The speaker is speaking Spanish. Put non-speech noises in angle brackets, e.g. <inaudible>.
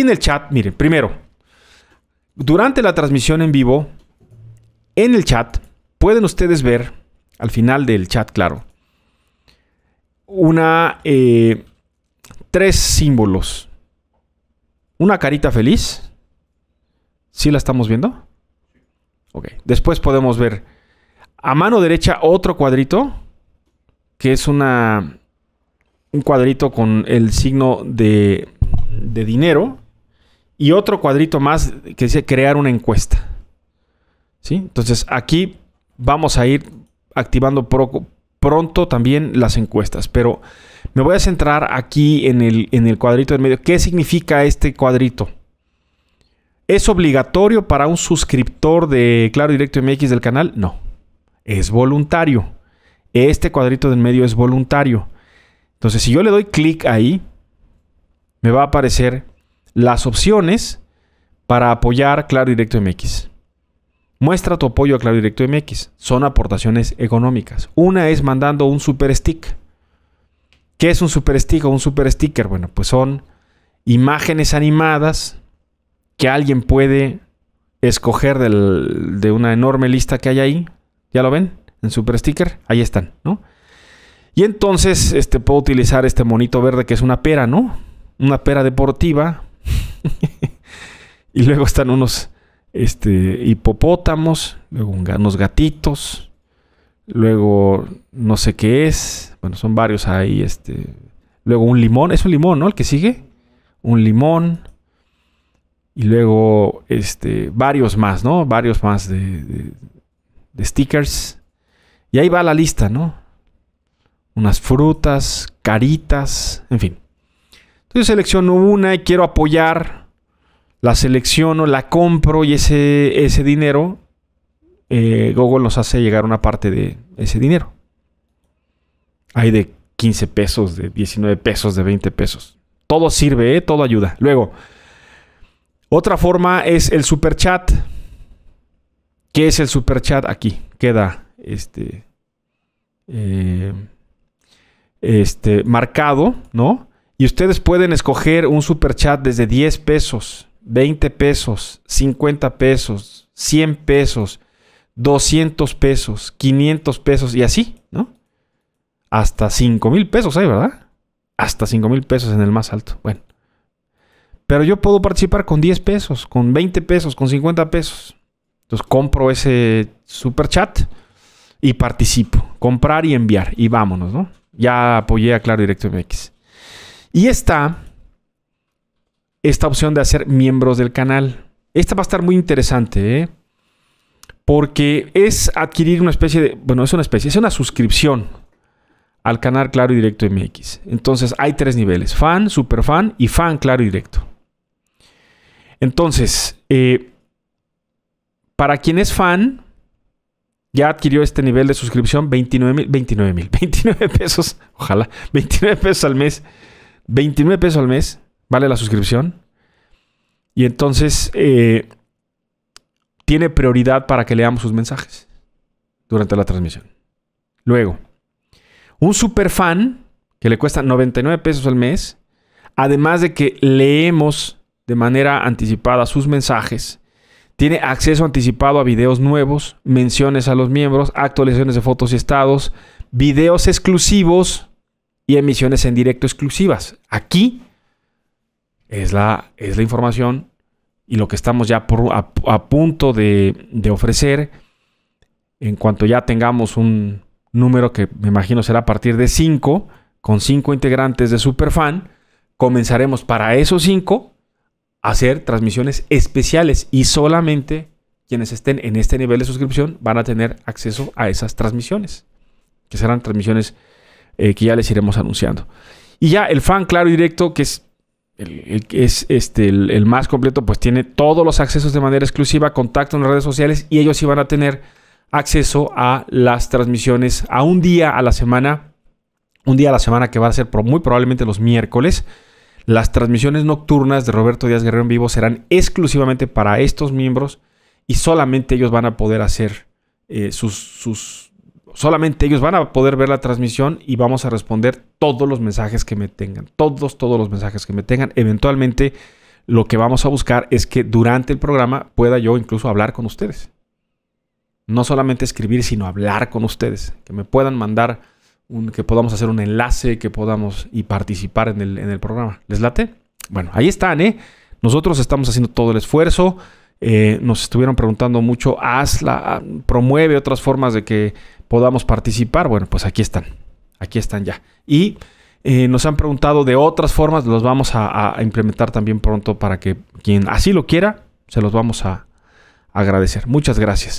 en el chat, miren, primero, durante la transmisión en vivo, en el chat, pueden ustedes ver, al final del chat, claro, una, eh, tres símbolos. Una carita feliz. ¿Sí la estamos viendo? Ok. Después podemos ver a mano derecha otro cuadrito, que es una, un cuadrito con el signo de, de dinero. Y otro cuadrito más que dice crear una encuesta. ¿Sí? Entonces aquí vamos a ir activando pronto también las encuestas, pero me voy a centrar aquí en el, en el cuadrito del medio. ¿Qué significa este cuadrito? ¿Es obligatorio para un suscriptor de Claro Directo MX del canal? No, es voluntario. Este cuadrito del medio es voluntario. Entonces, si yo le doy clic ahí, me va a aparecer las opciones para apoyar Claro Directo MX. Muestra tu apoyo a Claro Directo MX. Son aportaciones económicas. Una es mandando un super stick. ¿Qué es un super stick o un super sticker? Bueno, pues son imágenes animadas que alguien puede escoger de una enorme lista que hay ahí. ¿Ya lo ven? En super sticker. Ahí están, ¿no? Y entonces este, puedo utilizar este monito verde que es una pera, ¿no? Una pera deportiva <laughs> y luego están unos este, hipopótamos, luego unos gatitos, luego no sé qué es, bueno, son varios ahí, este, luego un limón, es un limón, ¿no? El que sigue, un limón, y luego este, varios más, ¿no? Varios más de, stickers. Y ahí va la lista, ¿no? Unas frutas, caritas, en fin. Entonces selecciono una y quiero apoyar, la selecciono, la compro y ese, ese dinero, eh, Google nos hace llegar una parte de ese dinero. Hay de 15 pesos, de 19 pesos, de 20 pesos. Todo sirve, ¿eh? todo ayuda. Luego, otra forma es el super chat. ¿Qué es el super chat? Aquí queda este, eh, este marcado, ¿no? Y ustedes pueden escoger un super chat desde 10 pesos, 20 pesos, 50 pesos, 100 pesos, 200 pesos, 500 pesos y así, ¿no? Hasta 5 mil pesos hay, ¿verdad? Hasta 5 mil pesos en el más alto. Bueno. Pero yo puedo participar con 10 pesos, con 20 pesos, con 50 pesos. Entonces compro ese super chat y participo. Comprar y enviar. Y vámonos, ¿no? Ya apoyé a Claro Directo MX. Y está esta opción de hacer miembros del canal. Esta va a estar muy interesante, ¿eh? porque es adquirir una especie de, bueno, es una especie, es una suscripción al canal Claro y Directo MX. Entonces hay tres niveles, fan, super fan y fan Claro y Directo. Entonces, eh, para quien es fan, ya adquirió este nivel de suscripción 29 mil, 29 mil, 29 <laughs> pesos, ojalá, 29 pesos al mes 29 pesos al mes vale la suscripción. Y entonces eh, tiene prioridad para que leamos sus mensajes durante la transmisión. Luego, un super fan que le cuesta 99 pesos al mes, además de que leemos de manera anticipada sus mensajes, tiene acceso anticipado a videos nuevos, menciones a los miembros, actualizaciones de fotos y estados, videos exclusivos y emisiones en directo exclusivas. Aquí es la, es la información y lo que estamos ya a, punto de, de ofrecer en cuanto ya tengamos un número que me imagino será a partir de 5, con 5 integrantes de Superfan, comenzaremos para esos 5 a hacer transmisiones especiales y solamente quienes estén en este nivel de suscripción van a tener acceso a esas transmisiones, que serán transmisiones eh, que ya les iremos anunciando. Y ya el fan claro y directo, que es el, es este, el, más completo, pues tiene todos los accesos de manera exclusiva, contacto en redes sociales y ellos sí van a tener acceso a las transmisiones a un día a la semana, un día a la semana que va a ser muy probablemente los miércoles. Las transmisiones nocturnas de Roberto Díaz Guerrero en vivo serán exclusivamente para estos miembros y solamente ellos van a poder hacer eh, sus solamente ellos van a poder ver la transmisión y vamos a responder todos los mensajes que me tengan. Todos, todos los mensajes que me tengan. Eventualmente lo que vamos a buscar es que durante el programa pueda yo incluso hablar con ustedes. No solamente escribir, sino hablar con ustedes. Que me puedan mandar, un, que podamos hacer un enlace, que podamos y participar en el, en el programa. ¿Les late? Bueno, ahí están, ¿eh? Nosotros estamos haciendo todo el esfuerzo. Eh, nos estuvieron preguntando mucho, hazla, ah, promueve otras formas de que podamos participar. Bueno, pues aquí están, aquí están ya. Y eh, nos han preguntado de otras formas, los vamos a, implementar también pronto para que quien así lo quiera, se los vamos a agradecer. Muchas gracias.